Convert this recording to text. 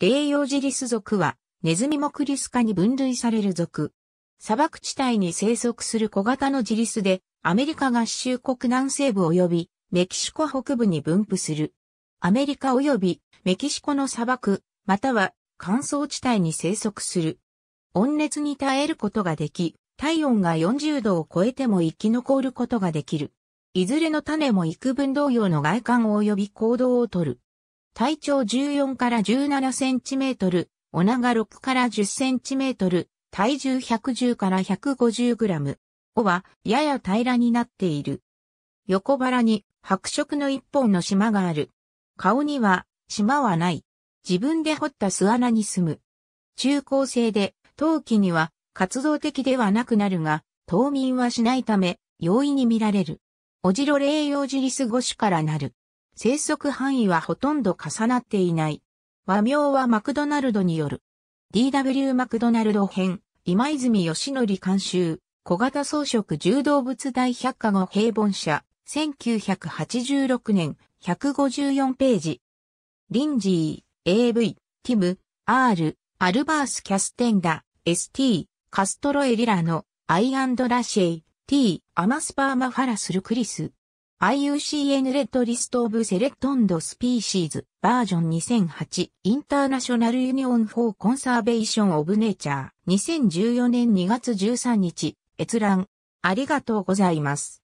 霊洋ジリス属は、ネズミクリス科に分類される属。砂漠地帯に生息する小型のジリスで、アメリカ合衆国南西部及びメキシコ北部に分布する。アメリカ及びメキシコの砂漠、または乾燥地帯に生息する。温熱に耐えることができ、体温が40度を超えても生き残ることができる。いずれの種も幾分同様の外観及び行動をとる。体長14から17センチメートル、お長6から10センチメートル、体重110から150グラム。尾はやや平らになっている。横腹に白色の一本の島がある。顔には島はない。自分で掘った巣穴に住む。中高生で、冬季には活動的ではなくなるが、冬眠はしないため、容易に見られる。オジロ霊用ジリス越種からなる。生息範囲はほとんど重なっていない。和名はマクドナルドによる。DW マクドナルド編、今泉義則監修、小型装飾柔動物大百科の平凡社、1986年、154ページ。リンジー、AV、ティム、R、アルバース・キャステンダ、ST、カストロ・エリラの、アイアンド・ラシェイ、T、アマスパーマ・ファラスル・クリス。IUCN レッドリストオブセレクトンドスピーシーズバージョン2008インターナショナルユニオンフォーコンサーベーションオブネイチャー2014年2月13日閲覧ありがとうございます。